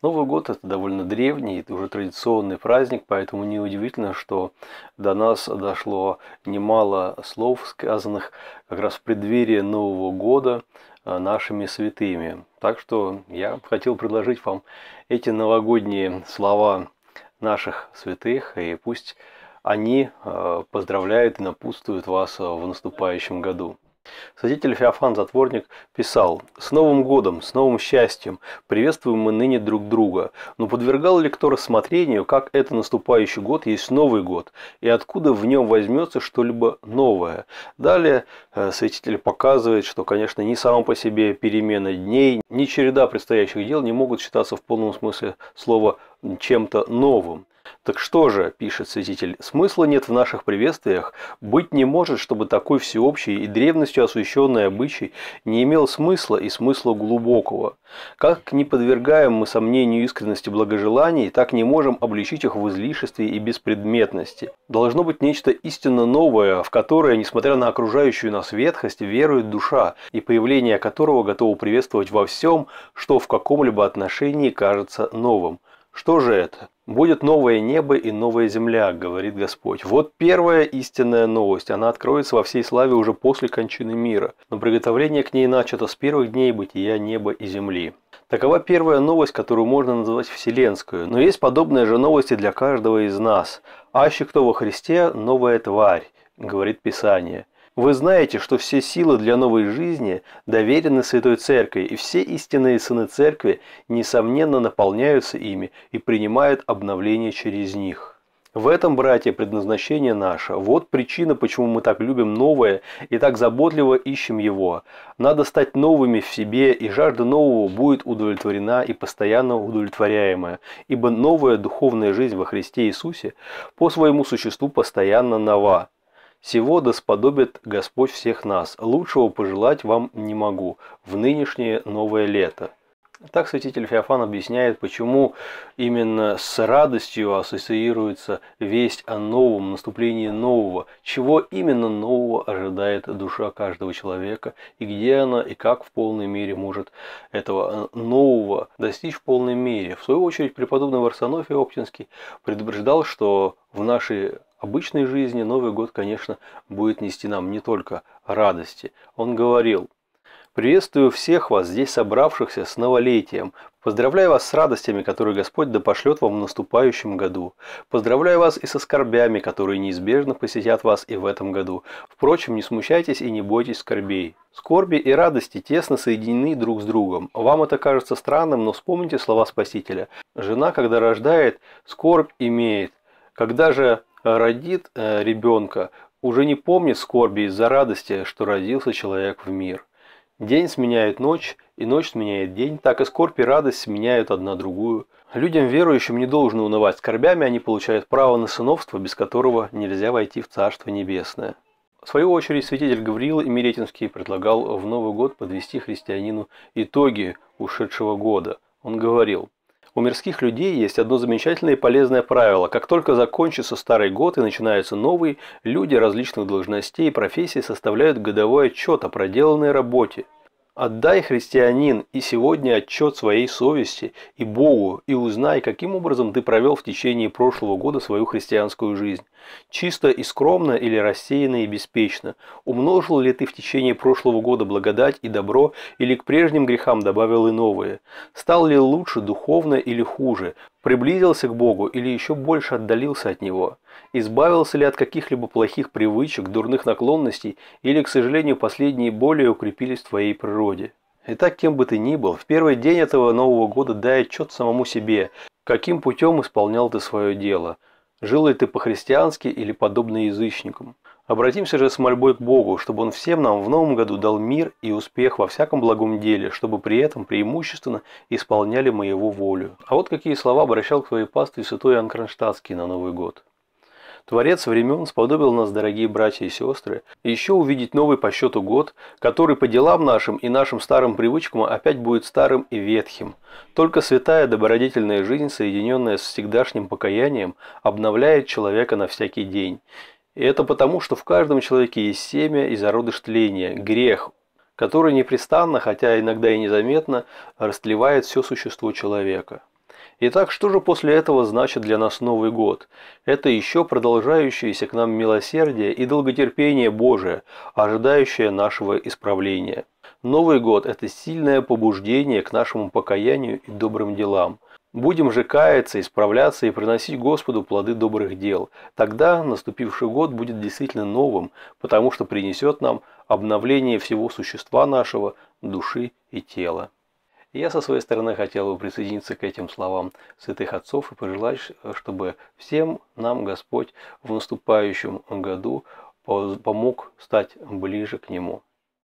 Новый год – это довольно древний, это уже традиционный праздник, поэтому неудивительно, что до нас дошло немало слов, сказанных как раз в преддверии Нового года а, нашими святыми. Так что я хотел предложить вам эти новогодние слова наших святых, и пусть они а, поздравляют и напутствуют вас в наступающем году. Святитель Феофан Затворник писал «С Новым годом, с новым счастьем! Приветствуем мы ныне друг друга. Но подвергал ли кто рассмотрению, как это наступающий год есть Новый год, и откуда в нем возьмется что-либо новое?» Далее э, святитель показывает, что, конечно, ни сама по себе перемена дней, ни череда предстоящих дел не могут считаться в полном смысле слова чем-то новым. Так что же, пишет святитель, смысла нет в наших приветствиях, быть не может, чтобы такой всеобщий и древностью освященный обычай не имел смысла и смысла глубокого. Как не подвергаем мы сомнению искренности благожеланий, так не можем обличить их в излишестве и беспредметности. Должно быть нечто истинно новое, в которое, несмотря на окружающую нас ветхость, верует душа, и появление которого готова приветствовать во всем, что в каком-либо отношении кажется новым. Что же это? «Будет новое небо и новая земля», – говорит Господь. Вот первая истинная новость. Она откроется во всей славе уже после кончины мира. Но приготовление к ней начато с первых дней бытия неба и земли. Такова первая новость, которую можно назвать вселенскую. Но есть подобные же новости для каждого из нас. «Аще кто во Христе – новая тварь», – говорит Писание. Вы знаете, что все силы для новой жизни доверены Святой Церкви, и все истинные сыны Церкви, несомненно, наполняются ими и принимают обновление через них. В этом, братья, предназначение наше. Вот причина, почему мы так любим новое и так заботливо ищем его. Надо стать новыми в себе, и жажда нового будет удовлетворена и постоянно удовлетворяемая, ибо новая духовная жизнь во Христе Иисусе по своему существу постоянно нова. Сего досподобит Господь всех нас. Лучшего пожелать вам не могу в нынешнее новое лето». Так святитель Феофан объясняет, почему именно с радостью ассоциируется весть о новом, наступлении нового, чего именно нового ожидает душа каждого человека, и где она, и как в полной мере может этого э, нового достичь в полной мере. В свою очередь преподобный Варсонофий Оптинский предупреждал, что в наши обычной жизни Новый год, конечно, будет нести нам не только радости. Он говорил, «Приветствую всех вас, здесь собравшихся, с новолетием. Поздравляю вас с радостями, которые Господь да пошлет вам в наступающем году. Поздравляю вас и со скорбями, которые неизбежно посетят вас и в этом году. Впрочем, не смущайтесь и не бойтесь скорбей. Скорби и радости тесно соединены друг с другом. Вам это кажется странным, но вспомните слова Спасителя. Жена, когда рождает, скорбь имеет. Когда же родит э, ребенка, уже не помнит скорби из-за радости, что родился человек в мир. День сменяет ночь, и ночь сменяет день, так и скорбь и радость сменяют одна другую. Людям верующим не должно унывать скорбями, они получают право на сыновство, без которого нельзя войти в Царство Небесное. В свою очередь, святитель Гавриил Имеретинский предлагал в Новый год подвести христианину итоги ушедшего года. Он говорил, у мирских людей есть одно замечательное и полезное правило. Как только закончится старый год и начинается новый, люди различных должностей и профессий составляют годовой отчет о проделанной работе. Отдай, христианин, и сегодня отчет своей совести и Богу, и узнай, каким образом ты провел в течение прошлого года свою христианскую жизнь. Чисто и скромно или рассеянно и беспечно? Умножил ли ты в течение прошлого года благодать и добро, или к прежним грехам добавил и новые? Стал ли лучше духовно или хуже? Приблизился к Богу или еще больше отдалился от Него? Избавился ли от каких-либо плохих привычек, дурных наклонностей, или, к сожалению, последние более укрепились в твоей природе? Итак, кем бы ты ни был, в первый день этого Нового года дай отчет самому себе, каким путем исполнял ты свое дело – Жил ли ты по-христиански или подобно язычникам? Обратимся же с мольбой к Богу, чтобы Он всем нам в новом году дал мир и успех во всяком благом деле, чтобы при этом преимущественно исполняли мы Его волю. А вот какие слова обращал к своей пастве святой Иоанн Кронштадтский на Новый год. Творец времен сподобил нас, дорогие братья и сестры, еще увидеть новый по счету год, который по делам нашим и нашим старым привычкам опять будет старым и ветхим. Только святая добродетельная жизнь, соединенная с всегдашним покаянием, обновляет человека на всякий день. И это потому, что в каждом человеке есть семя и зародыш тления, грех, который непрестанно, хотя иногда и незаметно, растлевает все существо человека. Итак, что же после этого значит для нас Новый год? Это еще продолжающееся к нам милосердие и долготерпение Божие, ожидающее нашего исправления. Новый год – это сильное побуждение к нашему покаянию и добрым делам. Будем же каяться, исправляться и приносить Господу плоды добрых дел. Тогда наступивший год будет действительно новым, потому что принесет нам обновление всего существа нашего, души и тела. Я со своей стороны хотел бы присоединиться к этим словам святых отцов и пожелать, чтобы всем нам Господь в наступающем году помог стать ближе к Нему.